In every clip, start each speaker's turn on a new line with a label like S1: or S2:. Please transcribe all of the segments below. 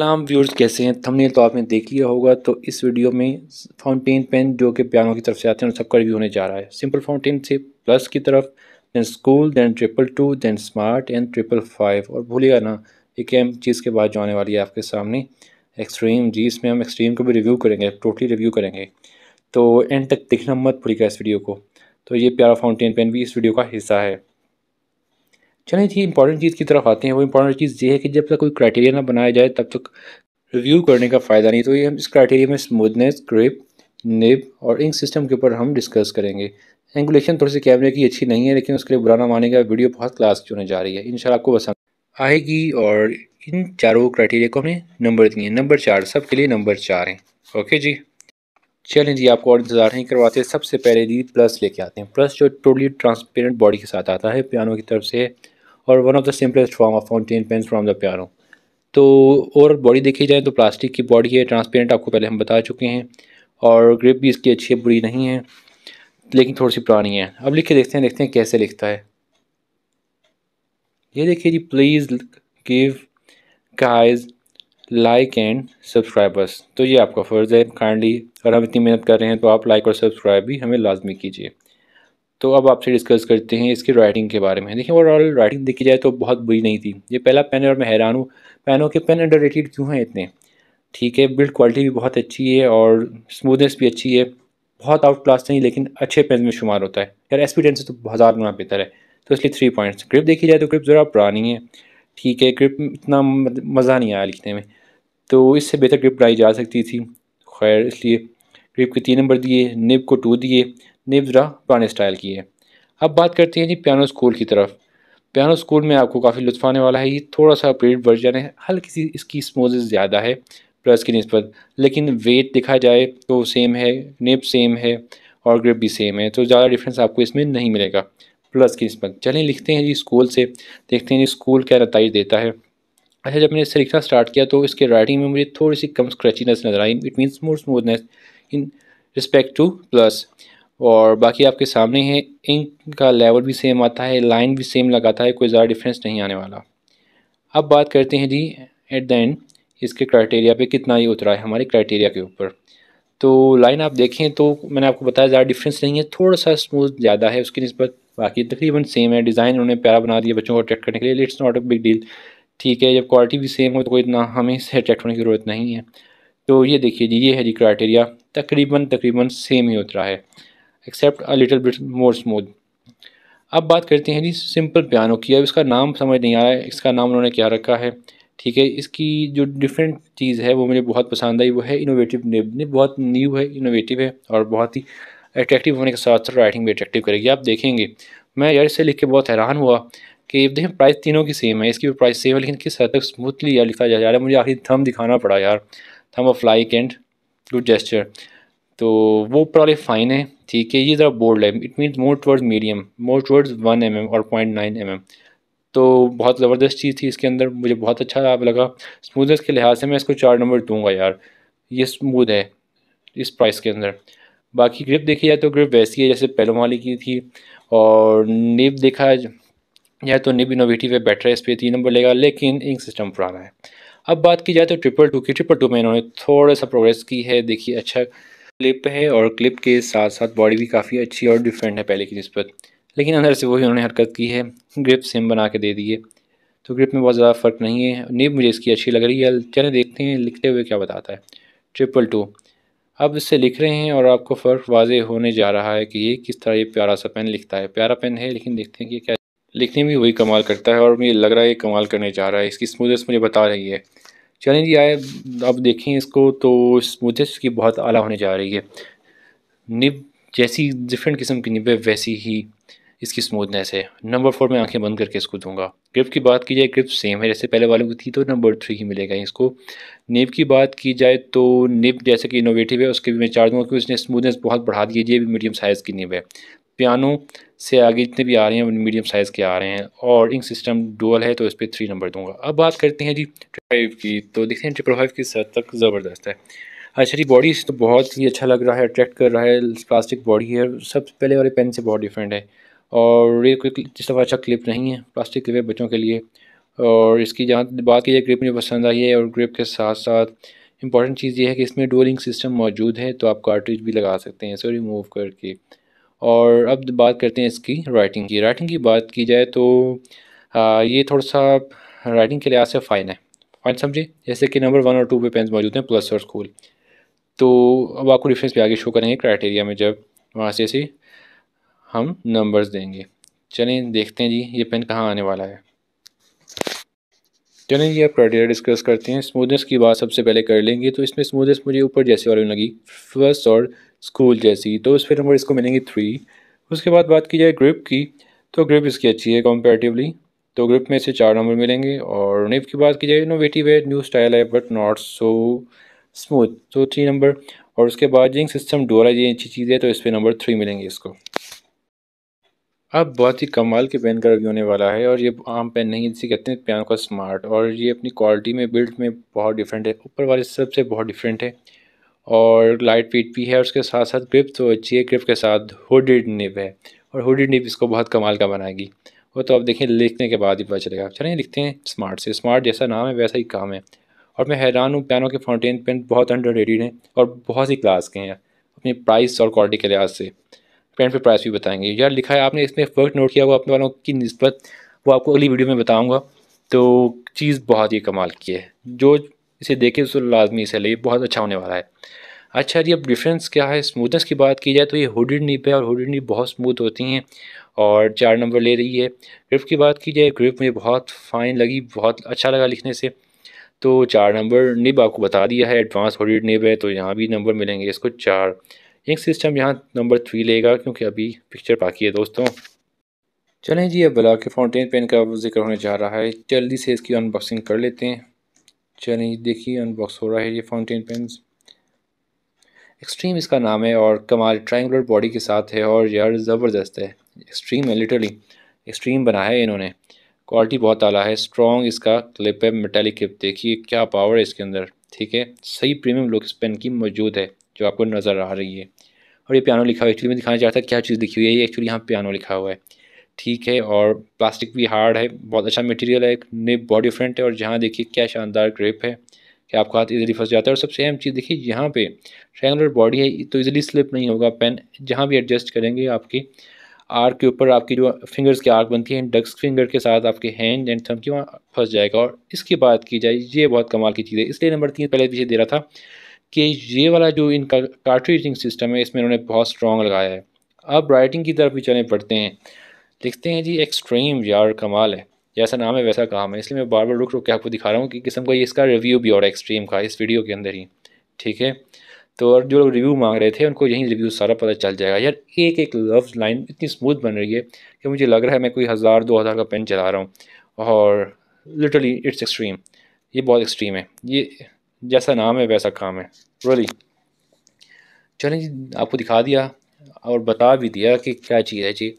S1: सलाम व्यूअर्स कैसे हैं थंबनेल तो आपने देख लिया होगा तो इस वीडियो में फाउंटेन पेन जो कि प्यारों की तरफ से आते हैं उन सबका रिव्यू होने जा रहा है सिंपल फाउंटेन से प्लस की तरफ then school then triple two then smart and triple five और भूलिएगा ना एक एम चीज़ के बाद जो आने वाली है आपके सामने एक्सट्रीम जी इसमें हम एक्सट्रीम को भी रिव्यू करेंगे टोटली रिव्यू करेंगे तो एंड तक देखना मत भूलिएगा इस वीडियो को तो ये प्यारा फाउंटेन पेन भी इस वीडियो का हिस्सा है चलें जी इंपॉर्टेंट चीज़ की तरफ आते हैं वो इंपॉर्टेंट चीज़ ये है कि जब तक कोई क्राइटेरिया ना बनाया जाए तब तक रिव्यू करने का फ़ायदा नहीं तो ये हम इस क्राइटेरिया में स्मूथनेस ग्रिप निब और इंक सिस्टम के ऊपर हम डिस्कस करेंगे एंगुलेशन थोड़ी सी कैमरे की अच्छी नहीं है लेकिन उसके लिए बुरा मानेगा वीडियो बहुत क्लास की होने जा रही है इन आपको पसंद आएगी और इन चारों क्राइटेरिया को हमने नंबर दिए नंबर चार सब के लिए नंबर चार हैं ओके जी चलें जी आपको और इंतज़ार नहीं करवाते सबसे पहले जी प्लस लेके आते हैं प्लस जो टोटली ट्रांसपेरेंट बॉडी के साथ आता है पियानो की तरफ से और one of the simplest form of fountain pen from the प्यारो तो और बॉडी देखी जाए तो प्लास्टिक की बॉडी है ट्रांसपेरेंट आपको पहले हम बता चुके हैं और ग्रिप भी इसकी अच्छी बुरी नहीं है लेकिन थोड़ी सी पुरानी है अब लिख के देखते हैं देखते हैं कैसे लिखता है ये देखिए जी please give guys like and subscribers तो ये आपका फ़र्ज़ है काइंडली अगर हम इतनी मेहनत कर रहे हैं तो आप लाइक और सब्सक्राइब भी हमें लाजमी कीजिए तो अब आपसे डिस्कस करते हैं इसकी राइटिंग के बारे में देखिए ओवरऑल राइटिंग देखी जाए तो बहुत बुरी नहीं थी ये पहला पेन है और मैं हैरान हूँ पेनों के पेन अंडर क्यों हैं इतने ठीक है बिल्ड क्वालिटी भी बहुत अच्छी है और स्मूदनेस भी अच्छी है बहुत आउट क्लास नहीं लेकिन अच्छे पेन में शुमार होता है यार एस से तो हज़ार गुना बेहतर है तो इसलिए थ्री पॉइंट्स ग्रिप देखी जाए तो ग्रिप ज़रा पुरानी है ठीक है ग्रिप इतना मज़ा नहीं आया लिखने में तो इससे बेहतर ग्रिप बनाई जा सकती थी खैर इसलिए ग्रिप के तीन नंबर दिए निब को टू दिए निब्रा पुराने स्टाइल की है अब बात करते हैं जी पियानो स्कूल की तरफ पियानो स्कूल में आपको काफ़ी लुत्फ आने वाला है ये थोड़ा सा अपडेट वर्जन है हल्की सी इसकी स्मोजेस ज़्यादा है प्लस की नस्बत लेकिन वेट देखा जाए तो सेम है नेप सेम है और ग्रिप भी सेम है तो ज़्यादा डिफरेंस आपको इसमें नहीं मिलेगा प्लस की नस्बत चलें लिखते हैं जी स्कूल से देखते हैं जी स्कूल क्या नतज देता है अच्छा जब मैंने इससे लिखना स्टार्ट किया तो इसके राइटिंग में मुझे थोड़ी सी कम स्क्रैचीनेस नज़र आई it means more smoothness in respect to plus और बाकी आपके सामने है इंक का लेवल भी सेम आता है लाइन भी सेम लगाता है कोई ज़्यादा डिफरेंस नहीं आने वाला अब बात करते हैं जी एट द एंड इसके क्राइटेरिया पे कितना ही उतरा है हमारे क्राइटेरिया के ऊपर तो लाइन आप देखें तो मैंने आपको बताया ज़्यादा डिफरेंस नहीं है थोड़ा सा स्मूथ ज़्यादा है उसकी नस्बत बाकी तकरीबन सेम है डिज़ाइन उन्होंने प्यारा बना दिया बच्चों को अट्रैक्ट करने के लिए it's not a big deal ठीक है जब क्वालिटी भी सेम हो तो कोई इतना हमें इसे अट्रैक्ट होने की ज़रूरत नहीं है तो ये देखिए जी ये है जी क्राइटेरिया तकरीबन तकरीबन सेम ही उतरा है except a little bit more smooth अब बात करते हैं जी सिंपल पियानो की अब इसका नाम समझ नहीं आया इसका नाम उन्होंने क्या रखा है ठीक है इसकी जो डिफरेंट चीज़ है वो मुझे बहुत पसंद आई वो है इनोवेटिव नेब ने बहुत न्यू है इनोवेटिव है और बहुत ही अट्रैक्टिव होने के साथ साथ राइटिंग भी अट्रैक्टिव करेगी आप देखेंगे मैं यार इसे लिख के बहुत हैरान हुआ कि देखें प्राइस तीनों की सेम है इसकी भी प्राइस सेम है लेकिन किस हद तक स्मूथली यार लिखा जा रहा है मुझे आखिर थम दिखाना पड़ा यार thumb of like and good gesture तो वो प्रॉब्लम फाइन है ठीक है ये ज़रा बोल्ड है it means more towards medium more towards one M M और पॉइंट नाइन एम एम तो बहुत ज़बरदस्त चीज़ थी इसके अंदर मुझे बहुत अच्छा लगा स्मूदनेस के लिहाज से मैं इसको चार नंबर दूंगा यार ये स्मूद है इस प्राइस के अंदर बाकी ग्रिप देखी जाए तो ग्रिप वैसी है जैसे पहलों वाली की थी और निब देखा जाए तो निब इनोवेटिव है बेटर है इस पर तीन नंबर लेगा लेकिन इंक सिस्टम पुराना है अब बात की जाए तो ट्रिपल टू की ट्रिपल टू में इन्होंने थोड़ा सा प्रोग्रेस की है देखिए अच्छा क्लिप है और क्लिप के साथ साथ बॉडी भी काफ़ी अच्छी और डिफरेंट है पहले की नस्बत लेकिन अंदर से वही उन्होंने हरकत की है ग्रिप सेम बना के दे दी है तो ग्रिप में बहुत ज़्यादा फ़र्क नहीं है नीब मुझे इसकी अच्छी लग रही है चले देखते हैं लिखते हुए क्या बताता है ट्रिपल टू अब इससे लिख रहे हैं और आपको फ़र्क वाजे होने जा रहा है कि ये किस तरह ये प्यारा सा पेन लिखता है प्यारा पेन है लेकिन देखते हैं कि क्या लिखने में वही कमाल करता है और मुझे लग रहा है ये कमाल करने जा रहा है इसकी स्मूदनेस मुझे बता रही है चलें जी आए अब देखें इसको तो मुझे इसकी बहुत आला होने जा रही है निब जैसी डिफरेंट किस्म की निब है वैसी ही इसकी स्मूथनेस है नंबर फोर में आंखें बंद करके इसको दूंगा ग्रिप की बात की जाए ग्रिप सेम है जैसे पहले वालों की थी तो नंबर थ्री ही मिलेगा इसको निब की बात की जाए तो निब जैसे कि इनोवेटिव है उसके भी मैं चार दूँगा क्योंकि उसने स्मूथनेस बहुत बढ़ा दी है ये भी मीडियम साइज़ की निब है पियानो से आगे जितने भी आ रहे हैं मीडियम साइज़ के आ रहे हैं और इंक सिस्टम डोअल है तो इस पर थ्री नंबर दूंगा अब बात करते हैं जी फाइव की तो देखते हैं ट्रिपल फाइव की सद तक ज़बरदस्त है अच्छा जी बॉडी तो बहुत ही अच्छा लग रहा है अट्रैक्ट कर रहा है प्लास्टिक बॉडी है सबसे पहले वाले पेन से बहुत डिफरेंट है और ये कोई जिस तरह अच्छा क्लिप नहीं है प्लास्टिक क्लिप है बच्चों के लिए और इसकी जहाँ बात की जाए ग्रिप मुझे पसंद आई है और ग्रिप के साथ साथ इंपॉर्टेंट चीज़ ये है कि इसमें डोलिंग सिस्टम मौजूद है तो आप कार्ट्रिज भी लगा सकते हैं सो रिमूव करके और अब बात करते हैं इसकी राइटिंग की राइटिंग की बात की जाए तो आ, ये थोड़ा सा राइटिंग के लिहाज से फ़ाइन है फ़ाइन समझे जैसे कि नंबर वन और टू पे पेंस मौजूद हैं प्लस और स्कूल तो अब आपको डिफरेंस भी आगे शो करेंगे क्राइटेरिया में जब वहाँ से ऐसे हम नंबर्स देंगे चलें देखते हैं जी ये पेन कहाँ आने वाला है चलें जी आप क्राइटेरिया डिस्कस करते हैं स्मूदनेस की बात सबसे पहले कर लेंगे तो इसमें स्मूदनेस मुझे ऊपर जैसे वाले लगी फर्स्ट और स्कूल जैसी तो इस फिर नंबर इसको मिलेंगे थ्री उसके बाद बात की जाए ग्रिप की तो ग्रिप इसकी अच्छी है कंपेरेटिवली तो ग्रिप में से चार नंबर मिलेंगे और निप की बात की जाए इनोवेटिव है न्यू स्टाइल है बट नॉट सो स्मूथ तो थ्री नंबर और उसके बाद जिंग सिस्टम डोरा ये अच्छी चीज़ है तो इस पर नंबर थ्री मिलेंगे इसको अब बहुत ही कमाल के पेन का रिव्यू होने वाला है और ये आम पेन नहीं जिसे कहते हैं पियानो का स्मार्ट और ये अपनी क्वालिटी में बिल्ड में बहुत डिफरेंट है ऊपर वाले सबसे बहुत डिफरेंट है और लाइट वेट भी है उसके साथ साथ ग्रिप तो अच्छी है ग्रिप के साथ हुडेड निब है और हुडेड निब इसको बहुत कमाल का बनाएगी वो तो आप देखें लिखने के बाद ही पता चलेगा चलें लिखते हैं स्मार्ट से स्मार्ट जैसा नाम है वैसा ही काम है और मैं हैरान हूँ पैनों के फाउंटेन पेन बहुत अंडर रेटेड हैं और बहुत ही क्लास के हैं अपने प्राइस और क्वालिटी के लिहाज से पेन पे प्राइस भी बताएंगे यार लिखा है आपने इसमें वर्क नोट किया हुआ अपने वालों की नस्बत वो आपको अगली वीडियो में बताऊँगा तो चीज़ बहुत ही कमाल की है जो इसे देखें तो लाजमी इसे ले बहुत अच्छा होने वाला है अच्छा जी अब डिफरेंस क्या है स्मूथनेस की बात की जाए तो ये हुडेड नीप है और हुडेड नीप बहुत स्मूथ होती हैं और चार नंबर ले रही है ग्रिप की बात की जाए ग्रिप मुझे बहुत फाइन लगी बहुत अच्छा लगा लिखने से तो चार नंबर निब आपको बता दिया है एडवांस हुडेड निब है तो यहाँ भी नंबर मिलेंगे इसको चार इंक सिस्टम यहाँ नंबर थ्री लेगा क्योंकि अभी पिक्चर बाकी है दोस्तों चलें जी अब बला के फाउंटेन पेन का जिक्र होने जा रहा है जल्दी से इसकी अनबॉक्सिंग कर लेते हैं चलिए देखिए अनबॉक्स हो रहा है ये फाउंटेन पेन्स एक्सट्रीम इसका नाम है और कमाल ट्राइंगर बॉडी के साथ है और यार ज़बरदस्त है एक्सट्रीम है लिटरली एक्सट्रीम बना है इन्होंने क्वालिटी बहुत आला है स्ट्रॉन्ग इसका क्लिप है मेटेलिक क्लिप देखिए क्या पावर है इसके अंदर ठीक है सही प्रीमियम लुक इस पेन की मौजूद है जो आपको नज़र आ रही है और ये पियानो लिखा हुआ है एक्चुअली मैं दिखाना चाहता क्या चीज़ लिखी हुई है ये एक्चुअली यहाँ पियानो लिखा हुआ है ठीक है और प्लास्टिक भी हार्ड है बहुत अच्छा मटेरियल है निप बॉडी फ्रंट है और जहाँ देखिए क्या शानदार ग्रेप है कि आपका हाथ इजीली फंस जाता है और सबसे अहम चीज़ देखिए यहाँ पे ट्रैंगुलर बॉडी है तो इजीली स्लिप नहीं होगा पेन जहाँ भी एडजस्ट करेंगे आपकी आर्क के ऊपर आपकी जो फिंगर्स की आर्क बनती है डक्स फिंगर के साथ आपके हैंड एंड थम की वहाँ फंस जाएगा और इसकी बात की जाए ये बहुत कमाल की चीज़ है इसलिए नंबर तीन पहले पीछे दे रहा था कि ये वाला जो इनका कार्ट्रेजिंग सिस्टम है इसमें इन्होंने बहुत स्ट्रॉन्ग लगाया है अब राइटिंग की तरफ भी चले पड़ते हैं लिखते हैं जी एक्सट्रीम यार कमाल है जैसा नाम है वैसा काम है इसलिए मैं बार बार रुक रुक के आपको दिखा रहा हूँ कि किस्म का ये इसका रिव्यू भी और एक्सट्रीम का इस वीडियो के अंदर ही ठीक है तो और जो लोग रिव्यू मांग रहे थे उनको यहीं रिव्यू सारा पता चल जाएगा यार एक एक लफ्ज़ लाइन इतनी स्मूथ बन रही है कि मुझे लग रहा है मैं कोई हज़ार दो हज़ार का पेन चला रहा हूँ और लिटरली इट्स एक्सट्रीम ये बहुत एक्सट्रीम है ये जैसा नाम है वैसा काम है रोली चलें जी आपको दिखा दिया और बता भी दिया कि क्या चीज़ है जी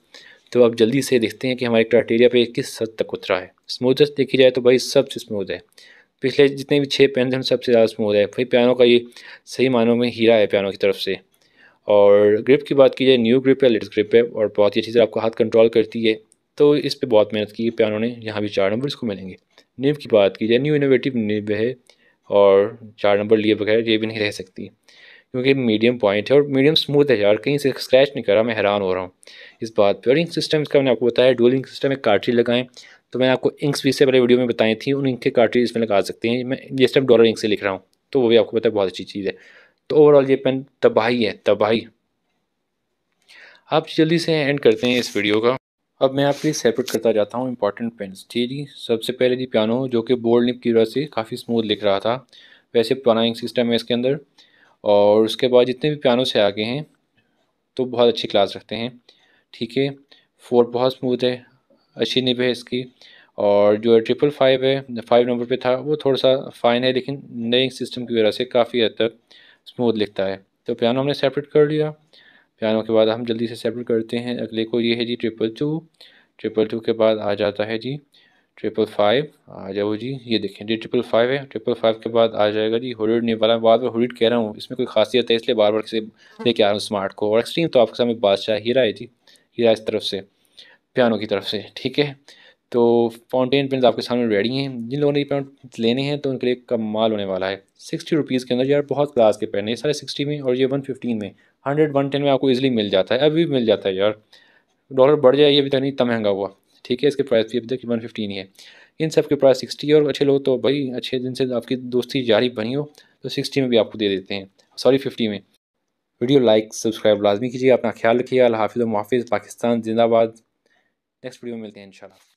S1: तो आप जल्दी से देखते हैं कि हमारे क्राइटेरिया पे किस हद तक उतरा है स्मूथनेस देखी जाए तो भाई सबसे स्मूथ है पिछले जितने भी छः पेन थे सबसे ज़्यादा स्मूथ है भाई पियानो का ये सही मानों में हीरा है पियानो की तरफ से और ग्रिप की बात की जाए न्यू ग्रिप है लेटेस्ट ग्रिप है और बहुत ही अच्छी तरह आपका हाथ कंट्रोल करती है तो इस पर बहुत मेहनत की है पियानो ने यहाँ भी चार नंबर इसको मिलेंगे निब की बात की जाए न्यू इनोवेटिव निब है और चार नंबर लिए बगैर ये भी नहीं रह सकती क्योंकि मीडियम पॉइंट है और मीडियम स्मूथ है यार कहीं से स्क्रैच नहीं कर रहा मैं हैरान हो रहा हूँ इस बात पर और इंक सिस्टम इसका मैंने आपको बताया डुअल इंक सिस्टम एक कार्ट्री लगाएं तो मैंने आपको इंक्स भी इससे पहले वीडियो में बताई थी उन इंक के कार्ट्री इसमें लगा सकते हैं मैं जिस टाइम डॉलर इंक से लिख रहा हूँ तो वो भी आपको पता है बहुत अच्छी चीज़ है तो ओवरऑल ये पेन तबाही है तबाही आप जल्दी से एंड करते हैं इस वीडियो का अब मैं आपके लिए सेपरेट करता जाता हूँ इंपॉर्टेंट पेन ठीक जी सबसे पहले जी पियानो जो कि बोर्ड निप की वजह से काफ़ी स्मूथ लिख रहा था वैसे पुराना इंक सिस्टम है इसके अंदर और उसके बाद जितने भी पियानो से आगे हैं तो बहुत अच्छी क्लास रखते हैं ठीक है फोर बहुत स्मूथ है अच्छी निब है इसकी और जो है ट्रिपल फाइव है फाइव नंबर पे था वो थोड़ा सा फाइन है लेकिन नए सिस्टम की वजह से काफ़ी हद तक स्मूथ लिखता है तो पियानो हमने सेपरेट कर लिया पियानो के बाद हम जल्दी से सेपरेट करते हैं अगले को ये है जी ट्रिपल टू ट्रिपल टू के बाद आ जाता है जी ट्रिपल फाइव आ जाओ जी ये देखें जी ट्रिपल फाइव है ट्रिपल फाइव के बाद आ जाएगा जी होरिड नहीं वाला बार बार होरिड कह रहा हूँ इसमें कोई खासियत है इसलिए बार बार किसी हम्म। लेके आ रहा हूँ स्मार्ट को और एक्सट्रीम तो आपके सामने बादशाह हीरा है जी हीरा इस तरफ से पियानो की तरफ से ठीक है तो फाउंटेन पेन आपके सामने रेडी हैं जिन लोगों ने पेन लेने हैं तो उनके लिए कमाल होने वाला है सिक्सटी रुपीज़ के अंदर यार बहुत क्लास के पेन है सारे सिक्सटी में और ये वन फिफ्टीन में हंड्रेड वन टेन में आपको ईजिली मिल जाता है अभी भी मिल जाता है यार डॉलर बढ़ जाए ये अभी तक तो नहीं इतना महंगा हुआ ठीक है इसके प्राइस भी अभी तक वन फिफ्टीन ही है इन सब के प्राइस सिक्सटी और अच्छे लोग तो भाई अच्छे दिन से आपकी दोस्ती जारी बनी हो तो सिक्सटी में भी आपको दे देते हैं सॉरी फिफ्टी में वीडियो लाइक सब्सक्राइब लाजमी कीजिए अपना ख्याल रखिए अल्लाह हाफिज़ मुहाफ़ पाकिस्तान जिंदाबाद नेक्स्ट वीडियो में मिलते हैं इंशाल्लाह